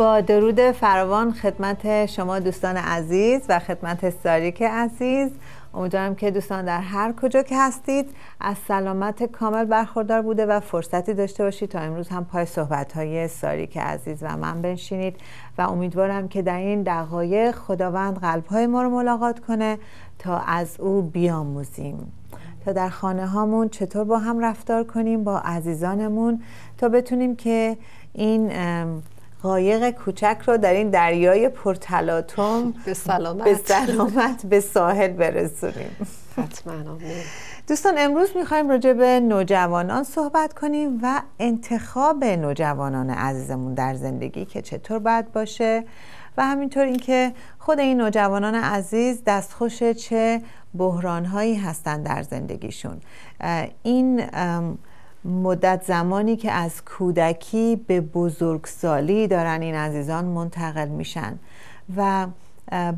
با درود فراوان خدمت شما دوستان عزیز و خدمت ساریک عزیز امیدوارم که دوستان در هر کجا که هستید از سلامت کامل برخوردار بوده و فرصتی داشته باشید تا امروز هم پای صحبت های ساریک عزیز و من بنشینید و امیدوارم که در این دقایق خداوند قلب ما رو ملاقات کنه تا از او بیاموزیم تا در خانه هامون چطور با هم رفتار کنیم با عزیزانمون تا بتونیم که این قایق کوچک رو در این دریای پرتلاتوم به سلامت به سلامت به ساحل برسونیم حتما دوستان امروز میخوایم راجع به نوجوانان صحبت کنیم و انتخاب نوجوانان عزیزمون در زندگی که چطور باید باشه و همینطور اینکه خود این نوجوانان عزیز دستخوش چه بحرانهایی هستند در زندگیشون این مدت زمانی که از کودکی به بزرگسالی دارن این عزیزان منتقل میشن و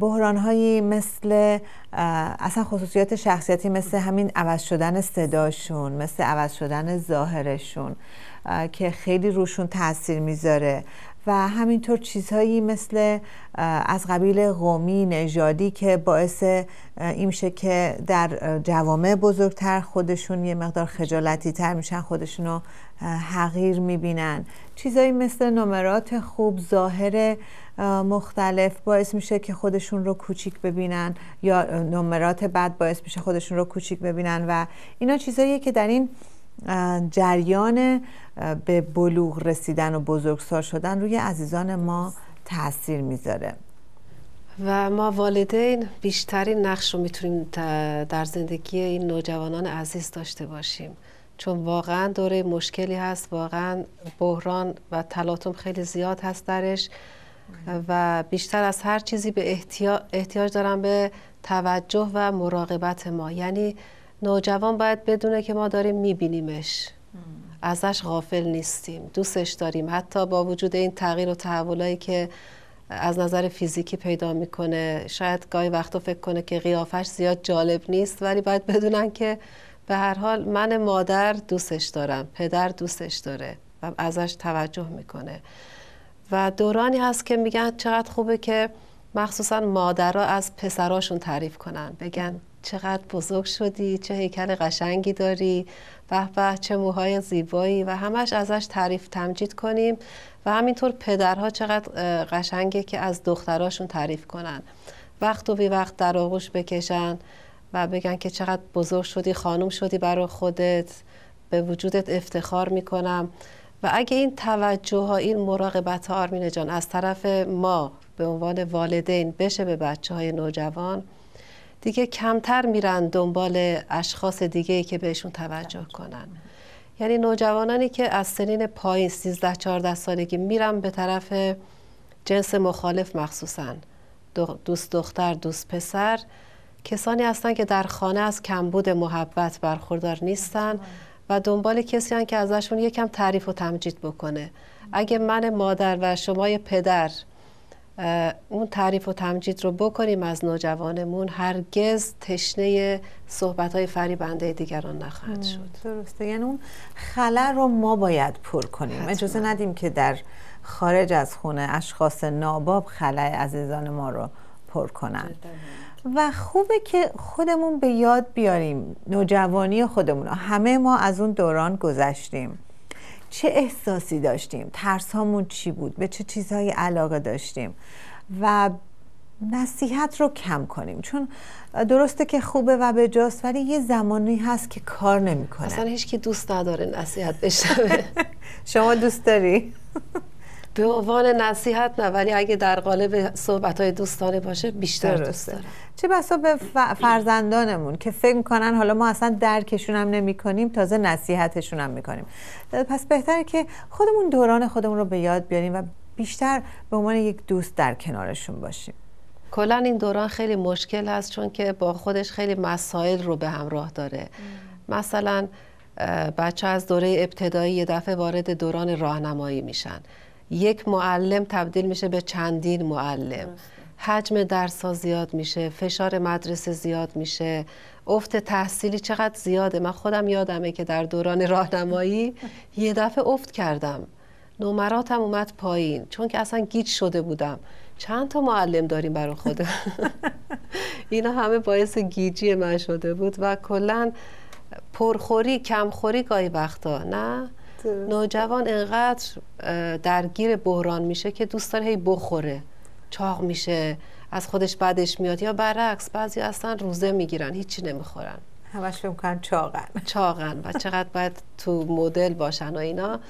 بحران هایی مثل اصلا خصوصیات شخصیتی مثل همین عوض شدن صداشون مثل عوض شدن ظاهرشون که خیلی روشون تاثیر میذاره و همینطور چیزهایی مثل از قبیل قومی نژادی که باعث این میشه که در جوامع بزرگتر خودشون یه مقدار خجالتی تر میشن خودشون رو حقیر میبینن چیزهایی مثل نمرات خوب ظاهر مختلف باعث میشه که خودشون رو کوچیک ببینن یا نمرات بد باعث میشه خودشون رو کوچیک ببینن و اینا چیزهایی که در این جریان به بلوغ رسیدن و بزرگسال شدن روی عزیزان ما تاثیر میذاره و ما والدین بیشترین نقش رو میتونیم در زندگی این نوجوانان عزیز داشته باشیم چون واقعا دوره مشکلی هست واقعا بحران و تلاطم خیلی زیاد هست درش و بیشتر از هر چیزی به احتیاج دارن به توجه و مراقبت ما یعنی نوجوان باید بدونه که ما داریم میبینیمش ازش غافل نیستیم دوستش داریم حتی با وجود این تغییر و تحولایی که از نظر فیزیکی پیدا میکنه شاید گاهی وقتا فکر کنه که قیافش زیاد جالب نیست ولی باید بدونن که به هر حال من مادر دوستش دارم پدر دوستش داره و ازش توجه میکنه و دورانی هست که میگن چقدر خوبه که مخصوصا مادرها از پسراشون تعریف کنن بگن چقدر بزرگ شدی چه هیکل قشنگی داری به به چه موهای زیبایی و همش ازش تعریف تمجید کنیم و همینطور پدرها چقدر قشنگه که از دختراشون تعریف کنن وقت و بی وقت در آغوش بکشن و بگن که چقدر بزرگ شدی خانم شدی برای خودت به وجودت افتخار میکنم و اگه این توجه ها این مراقبت ها آرمین جان از طرف ما به عنوان والدین بشه به بچه های نوجوان دیگه کمتر میرن دنبال اشخاص دیگه که بهشون توجه کنن یعنی نوجوانانی که از سنین پایین 13 14 سالگی میرن به طرف جنس مخالف مخصوصا دوست دختر دوست پسر کسانی هستند که در خانه از کمبود محبت برخوردار نیستن و دنبال کسی هستن که ازشون یکم تعریف و تمجید بکنه اگه من مادر و شما پدر اون تعریف و تمجید رو بکنیم از نوجوانمون هرگز تشنه صحبت های فریبنده دیگران نخواهد شد درسته یعنی اون خلا رو ما باید پر کنیم اجازه ندیم که در خارج از خونه اشخاص ناباب خلای عزیزان ما رو پر کنن و خوبه که خودمون به یاد بیاریم نوجوانی خودمون همه ما از اون دوران گذشتیم چه احساسی داشتیم ترس هامون چی بود به چه چیزهایی علاقه داشتیم و نصیحت رو کم کنیم چون درسته که خوبه و به جاست ولی یه زمانی هست که کار نمیکنه اصلا هیچ که دوست نداره نصیحت بشه شما دوست داری به عنوان نصیحت نه ولی اگه در قالب صحبت های دوستانه باشه بیشتر دوست دارم چه بسا به فرزندانمون که فکر میکنن حالا ما اصلا درکشون هم نمی کنیم تازه نصیحتشون هم میکنیم پس بهتره که خودمون دوران خودمون رو به یاد بیاریم و بیشتر به عنوان یک دوست در کنارشون باشیم کلا این دوران خیلی مشکل هست چون که با خودش خیلی مسائل رو به همراه داره مثلا بچه از دوره ابتدایی یه دفعه وارد دوران راهنمایی میشن یک معلم تبدیل میشه به چندین معلم حجم درس ها زیاد میشه فشار مدرسه زیاد میشه افت تحصیلی چقدر زیاده من خودم یادمه که در دوران راهنمایی یه دفعه افت کردم نمراتم اومد پایین چون که اصلا گیج شده بودم چند تا معلم داریم برای خودم اینا همه باعث گیجی من شده بود و کلا پرخوری کمخوری گاهی وقتا نه نوجوان انقدر درگیر بحران میشه که دوست داره هی بخوره چاق میشه از خودش بعدش میاد یا برعکس بعضی اصلا روزه میگیرن هیچی نمیخورن همش فکر چاقن چاقن و چقدر باید تو مدل باشن و اینا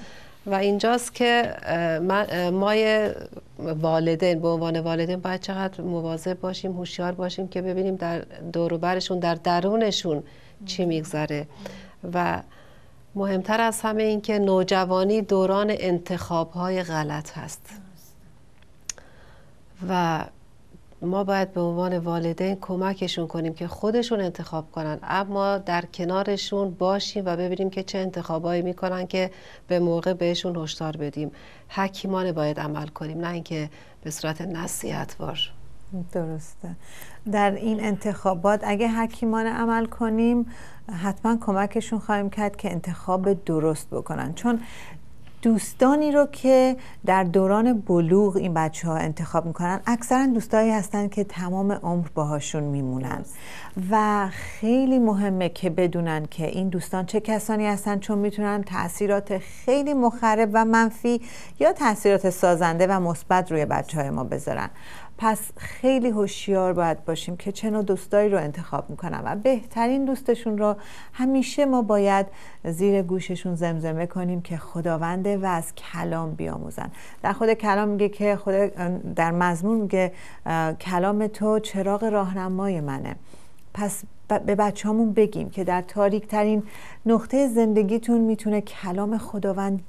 و اینجاست که من مای والدین به عنوان والدین باید چقدر مواظب باشیم هوشیار باشیم که ببینیم در دوروبرشون در درونشون چی میگذره و مهمتر از همه این که نوجوانی دوران های غلط هست و ما باید به عنوان والدین کمکشون کنیم که خودشون انتخاب کنن اما در کنارشون باشیم و ببینیم که چه انتخابایی میکنن که به موقع بهشون هشدار بدیم حکیمانه باید عمل کنیم نه اینکه به صورت نصیحت باشیم. درسته در این انتخابات اگه حکیمان عمل کنیم حتما کمکشون خواهیم کرد که انتخاب درست بکنن چون دوستانی رو که در دوران بلوغ این بچه ها انتخاب میکنن اکثرا دوستایی هستن که تمام عمر باهاشون میمونن و خیلی مهمه که بدونن که این دوستان چه کسانی هستن چون میتونن تاثیرات خیلی مخرب و منفی یا تاثیرات سازنده و مثبت روی بچه های ما بذارن پس خیلی هوشیار باید باشیم که چه نوع دوستایی رو انتخاب میکنم و بهترین دوستشون رو همیشه ما باید زیر گوششون زمزمه کنیم که خداونده و از کلام بیاموزن در خود کلام میگه که خود در مضمون میگه کلام تو چراغ راهنمای منه پس به بچه همون بگیم که در تاریک ترین نقطه زندگیتون میتونه کلام خداوند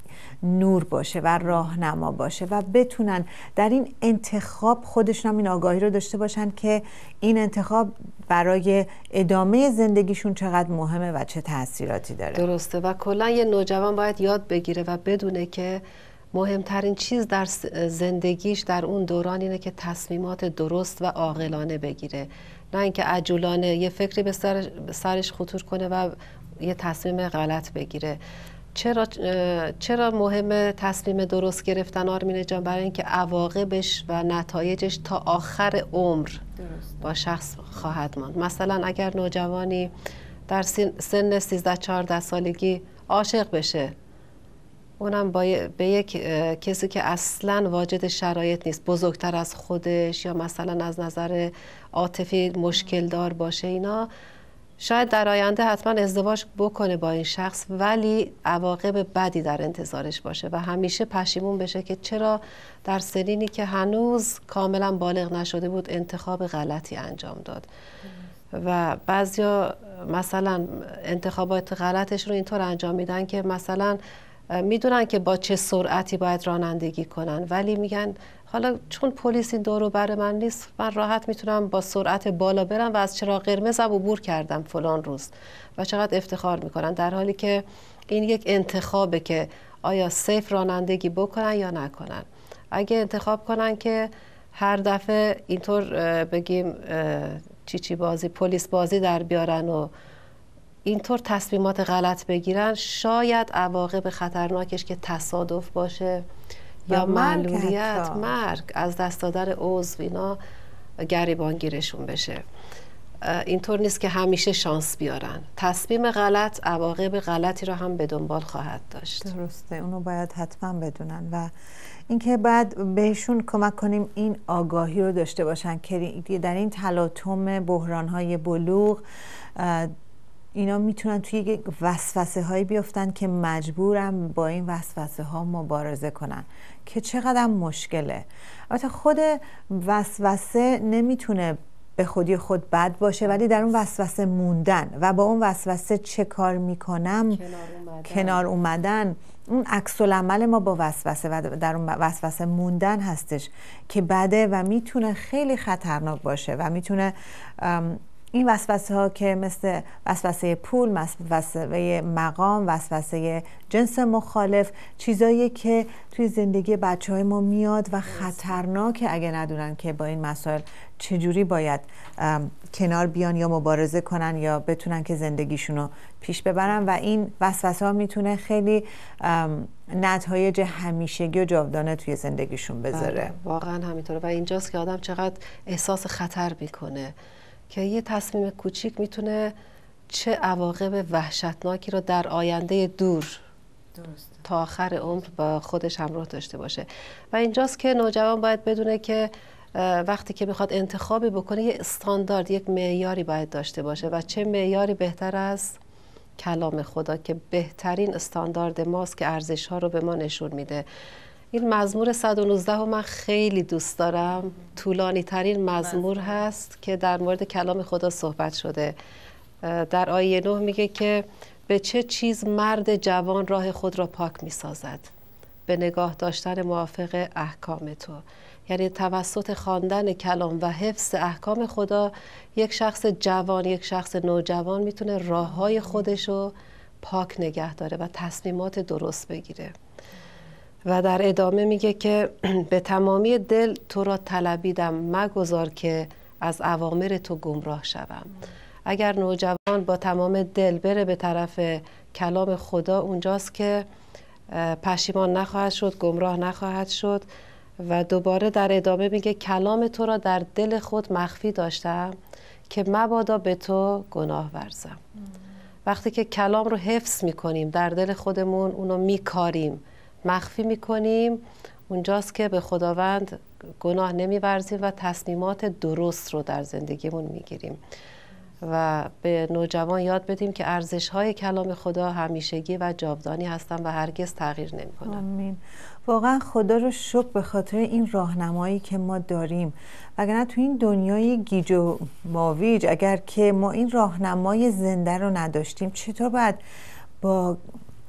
نور باشه و راهنما باشه و بتونن در این انتخاب خودشون هم این آگاهی رو داشته باشن که این انتخاب برای ادامه زندگیشون چقدر مهمه و چه تاثیراتی داره درسته و کلا یه نوجوان باید یاد بگیره و بدونه که مهمترین چیز در زندگیش در اون دوران اینه که تصمیمات درست و عاقلانه بگیره نه اینکه عجولانه یه فکری به سرش خطور کنه و یه تصمیم غلط بگیره چرا چرا مهم تصمیم درست گرفتن آرمین جان برای اینکه عواقبش و نتایجش تا آخر عمر با شخص خواهد ماند مثلا اگر نوجوانی در سن 13 14 سالگی عاشق بشه اونم با به یک کسی که اصلا واجد شرایط نیست بزرگتر از خودش یا مثلا از نظر عاطفی مشکل دار باشه اینا شاید در آینده حتما ازدواج بکنه با این شخص ولی عواقب بدی در انتظارش باشه و همیشه پشیمون بشه که چرا در سنینی که هنوز کاملا بالغ نشده بود انتخاب غلطی انجام داد و بعضیا مثلا انتخابات غلطش رو اینطور انجام میدن که مثلا میدونن که با چه سرعتی باید رانندگی کنن ولی میگن حالا چون پلیس این دورو بر من نیست من راحت میتونم با سرعت بالا برم و از چرا قرمزم عبور کردم فلان روز و چقدر افتخار میکنن در حالی که این یک انتخابه که آیا سیف رانندگی بکنن یا نکنن اگه انتخاب کنن که هر دفعه اینطور بگیم چیچی چی بازی پلیس بازی در بیارن و اینطور تصمیمات غلط بگیرن شاید عواقب خطرناکش که تصادف باشه یا معلولیت مرگ از دست دادن عضو اینا گریبانگیرشون بشه اینطور نیست که همیشه شانس بیارن تصمیم غلط عواقب غلطی رو هم به دنبال خواهد داشت درسته اونو باید حتما بدونن و اینکه بعد بهشون کمک کنیم این آگاهی رو داشته باشن که در این تلاطم بحران های بلوغ اینا میتونن توی وسوسه هایی بیفتن که مجبورم با این وسوسه ها مبارزه کنن که چقدر مشکله البته خود وسوسه نمیتونه به خودی خود بد باشه ولی در اون وسوسه موندن و با اون وسوسه چه کار میکنم کنار اومدن, کنار اومدن. اون عکس عمل ما با وسوسه و در اون وسوسه موندن هستش که بده و میتونه خیلی خطرناک باشه و میتونه این وسوسه ها که مثل وسوسه پول وسوسه مقام وسوسه جنس مخالف چیزایی که توی زندگی بچه های ما میاد و خطرناکه اگه ندونن که با این مسائل چجوری باید کنار بیان یا مبارزه کنن یا بتونن که زندگیشون رو پیش ببرن و این وسوسه ها میتونه خیلی نتایج همیشگی و جاودانه توی زندگیشون بذاره بله، واقعا همینطوره و اینجاست که آدم چقدر احساس خطر میکنه که یه تصمیم کوچیک میتونه چه عواقب وحشتناکی رو در آینده دور درست. تا آخر عمر با خودش همراه داشته باشه و اینجاست که نوجوان باید بدونه که وقتی که میخواد انتخابی بکنه یه استاندارد یک معیاری باید داشته باشه و چه معیاری بهتر از کلام خدا که بهترین استاندارد ماست که ارزش ها رو به ما نشون میده این مزمور 119 رو من خیلی دوست دارم طولانی ترین مزمور هست که در مورد کلام خدا صحبت شده در آیه 9 میگه که به چه چیز مرد جوان راه خود را پاک میسازد به نگاه داشتن موافق احکام تو یعنی توسط خواندن کلام و حفظ احکام خدا یک شخص جوان یک شخص نوجوان میتونه راه های خودش رو پاک نگه داره و تصمیمات درست بگیره و در ادامه میگه که به تمامی دل تو را طلبیدم مگذار که از عوامر تو گمراه شوم اگر نوجوان با تمام دل بره به طرف کلام خدا اونجاست که پشیمان نخواهد شد گمراه نخواهد شد و دوباره در ادامه میگه کلام تو را در دل خود مخفی داشتم که مبادا به تو گناه ورزم وقتی که کلام رو حفظ میکنیم در دل خودمون اونو میکاریم مخفی میکنیم اونجاست که به خداوند گناه نمیورزیم و تصمیمات درست رو در زندگیمون میگیریم و به نوجوان یاد بدیم که ارزش های کلام خدا همیشگی و جاودانی هستن و هرگز تغییر نمی کنن. آمین. واقعا خدا رو شکر به خاطر این راهنمایی که ما داریم نه تو این دنیای گیج و ماویج اگر که ما این راهنمای زنده رو نداشتیم چطور باید با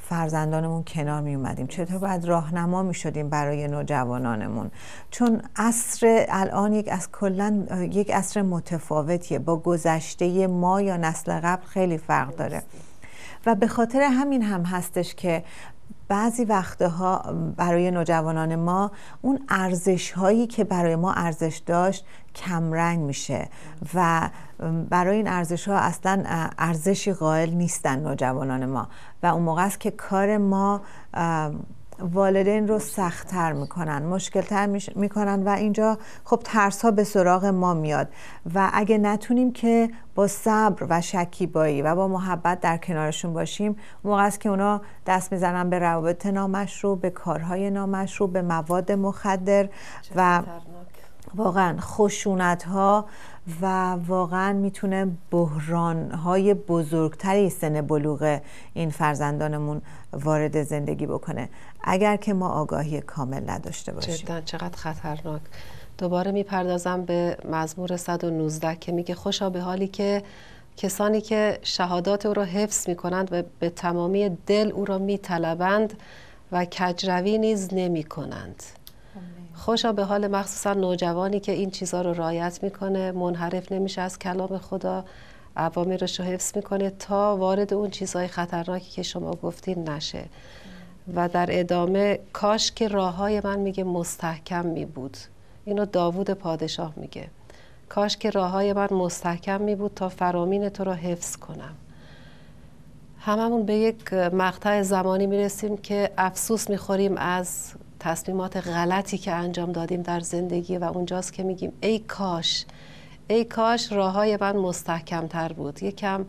فرزندانمون کنار می اومدیم چطور باید راهنما می شدیم برای نوجوانانمون چون عصر الان یک از کلا یک عصر متفاوتیه با گذشته ما یا نسل قبل خیلی فرق داره و به خاطر همین هم هستش که بعضی وقتها برای نوجوانان ما اون ارزش هایی که برای ما ارزش داشت کمرنگ میشه و برای این ارزش ها اصلا ارزشی قائل نیستن نوجوانان ما و اون موقع است که کار ما والدین رو سختتر میکنن مشکلتر میکنن و اینجا خب ترس ها به سراغ ما میاد و اگه نتونیم که با صبر و شکیبایی و با محبت در کنارشون باشیم موقع است که اونا دست میزنن به روابط نامشروع به کارهای نامشروع به مواد مخدر و واقعا خشونت ها و واقعا میتونه بحران های بزرگتری سن بلوغ این فرزندانمون وارد زندگی بکنه اگر که ما آگاهی کامل نداشته باشیم جدا چقدر خطرناک دوباره میپردازم به مزمور 119 که میگه خوشا به حالی که کسانی که شهادات او را حفظ میکنند و به تمامی دل او را میطلبند و کجروی نیز نمیکنند خوشا به حال مخصوصا نوجوانی که این چیزها رو رایت میکنه منحرف نمیشه از کلام خدا عوامرش رو حفظ میکنه تا وارد اون چیزهای خطرناکی که شما گفتین نشه و در ادامه کاش که راه های من میگه مستحکم میبود اینو داوود پادشاه میگه کاش که راه های من مستحکم میبود تا فرامین تو را حفظ کنم هممون به یک مقطع زمانی میرسیم که افسوس میخوریم از تصمیمات غلطی که انجام دادیم در زندگی و اونجاست که میگیم ای کاش ای کاش راه های من مستحکمتر بود یکم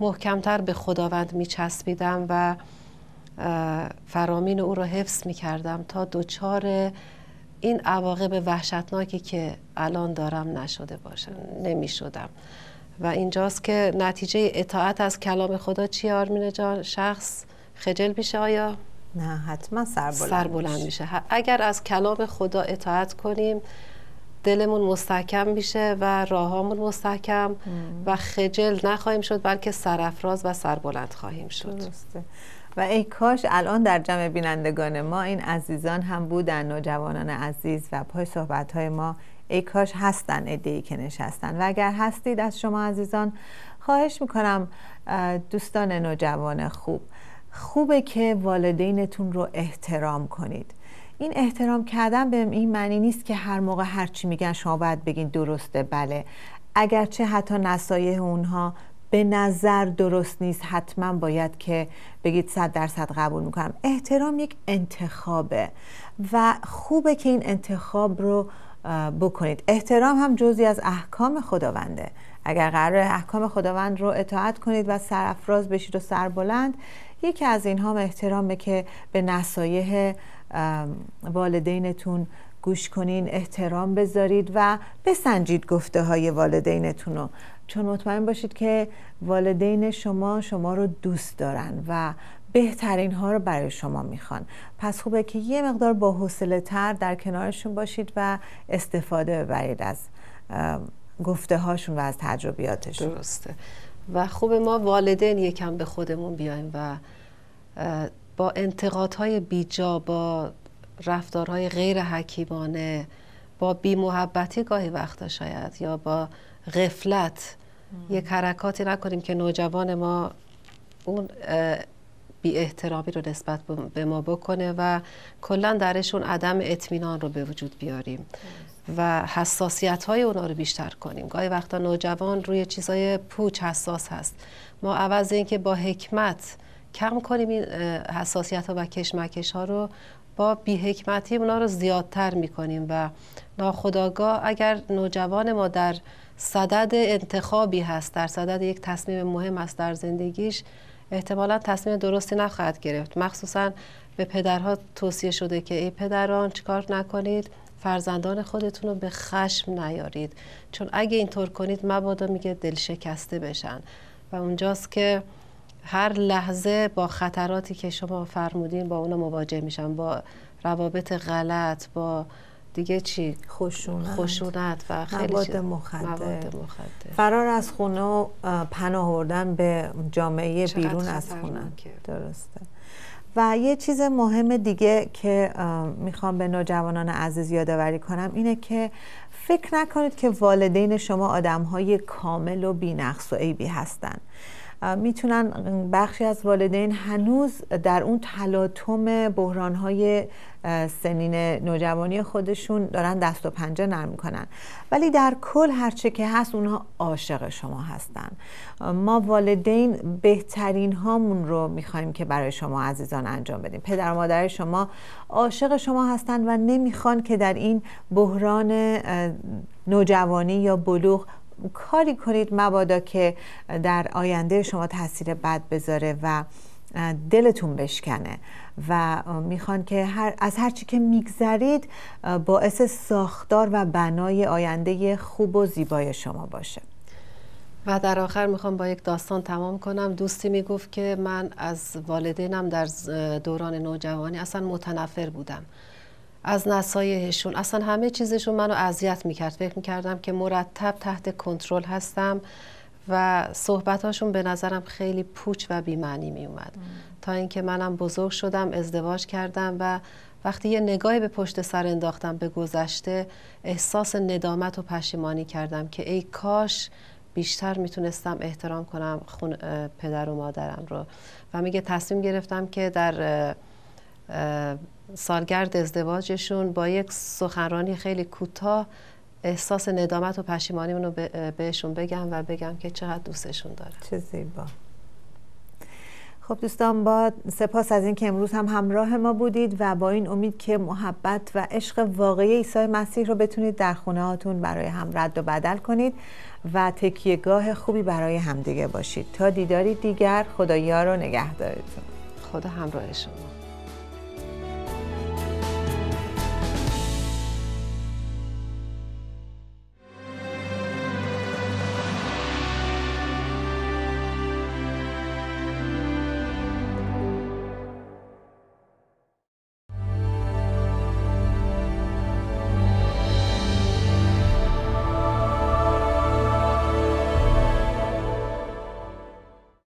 محکمتر به خداوند میچسبیدم و فرامین او را حفظ میکردم تا دچار این عواقب وحشتناکی که الان دارم نشده باشم نمیشدم و اینجاست که نتیجه اطاعت از کلام خدا چی آرمین جان شخص خجل میشه آیا نه حتما سر بلند میشه اگر از کلام خدا اطاعت کنیم دلمون مستحکم میشه و راهامون مستحکم و خجل نخواهیم شد بلکه سرافراز و سربلند خواهیم شد و ای کاش الان در جمع بینندگان ما این عزیزان هم بودن نوجوانان عزیز و پای صحبت های ما ای کاش هستن ادهی که نشستن و اگر هستید از شما عزیزان خواهش میکنم دوستان نوجوان خوب خوبه که والدینتون رو احترام کنید این احترام کردن به این معنی نیست که هر موقع هر چی میگن شما باید بگین درسته بله اگرچه حتی نصایح اونها به نظر درست نیست حتما باید که بگید صد درصد قبول میکنم احترام یک انتخابه و خوبه که این انتخاب رو بکنید احترام هم جزی از احکام خداونده اگر قرار احکام خداوند رو اطاعت کنید و سرافراز بشید و سربلند یکی از اینها احترامه که به نصایح والدینتون گوش کنین احترام بذارید و بسنجید گفته های والدینتون رو چون مطمئن باشید که والدین شما شما رو دوست دارن و بهترین ها رو برای شما میخوان پس خوبه که یه مقدار با حوصله تر در کنارشون باشید و استفاده ببرید از گفته هاشون و از تجربیاتشون درسته و خوب ما والدین یکم به خودمون بیایم و با انتقادهای بیجا با رفتارهای غیر حکیمانه با بیمحبتی گاهی وقتا شاید یا با غفلت یک حرکاتی نکنیم که نوجوان ما اون بی احترامی رو نسبت به ما بکنه و کلا درشون عدم اطمینان رو به وجود بیاریم و حساسیت های اونا رو بیشتر کنیم گاهی وقتا نوجوان روی چیزای پوچ حساس هست ما عوض اینکه با حکمت کم کنیم این حساسیت ها و کشمکش ها رو با حکمتی اونا رو زیادتر کنیم و ناخداگاه اگر نوجوان ما در صدد انتخابی هست در صدد یک تصمیم مهم است در زندگیش احتمالا تصمیم درستی نخواهد گرفت مخصوصا به پدرها توصیه شده که ای پدران چیکار نکنید فرزندان خودتون رو به خشم نیارید چون اگه اینطور کنید مبادا میگه دل شکسته بشن و اونجاست که هر لحظه با خطراتی که شما فرمودین با اونا مواجه میشن با روابط غلط با دیگه چی خشونت خشونت و خیلی مواد فرار از خونه و پناه به جامعه بیرون از خونه درسته و یه چیز مهم دیگه که میخوام به نوجوانان عزیز یادآوری کنم اینه که فکر نکنید که والدین شما آدم های کامل و بینقص و عیبی هستند. میتونن بخشی از والدین هنوز در اون تلاطم بحران های سنین نوجوانی خودشون دارن دست و پنجه نرم میکنن ولی در کل هرچه که هست اونها عاشق شما هستن ما والدین بهترین هامون رو میخوایم که برای شما عزیزان انجام بدیم پدر و مادر شما عاشق شما هستند و نمیخوان که در این بحران نوجوانی یا بلوغ کاری کنید مبادا که در آینده شما تاثیر بد بذاره و دلتون بشکنه و میخوان که هر از هر چی که میگذرید باعث ساختار و بنای آینده خوب و زیبای شما باشه و در آخر میخوام با یک داستان تمام کنم دوستی میگفت که من از والدینم در دوران نوجوانی اصلا متنفر بودم از نصایحشون اصلا همه چیزشون منو اذیت میکرد فکر میکردم که مرتب تحت کنترل هستم و هاشون به نظرم خیلی پوچ و بیمعنی می اومد تا اینکه منم بزرگ شدم ازدواج کردم و وقتی یه نگاهی به پشت سر انداختم به گذشته احساس ندامت و پشیمانی کردم که ای کاش بیشتر میتونستم احترام کنم خون پدر و مادرم رو و میگه تصمیم گرفتم که در سالگرد ازدواجشون با یک سخنرانی خیلی کوتاه احساس ندامت و پشیمانی رو بهشون بگم و بگم که چقدر دوستشون دارم چه زیبا خب دوستان با سپاس از اینکه امروز هم همراه ما بودید و با این امید که محبت و عشق واقعی عیسی مسیح رو بتونید در خونه هاتون برای هم رد و بدل کنید و تکیهگاه خوبی برای همدیگه باشید تا دیداری دیگر خدایا رو نگه خدا همراه شما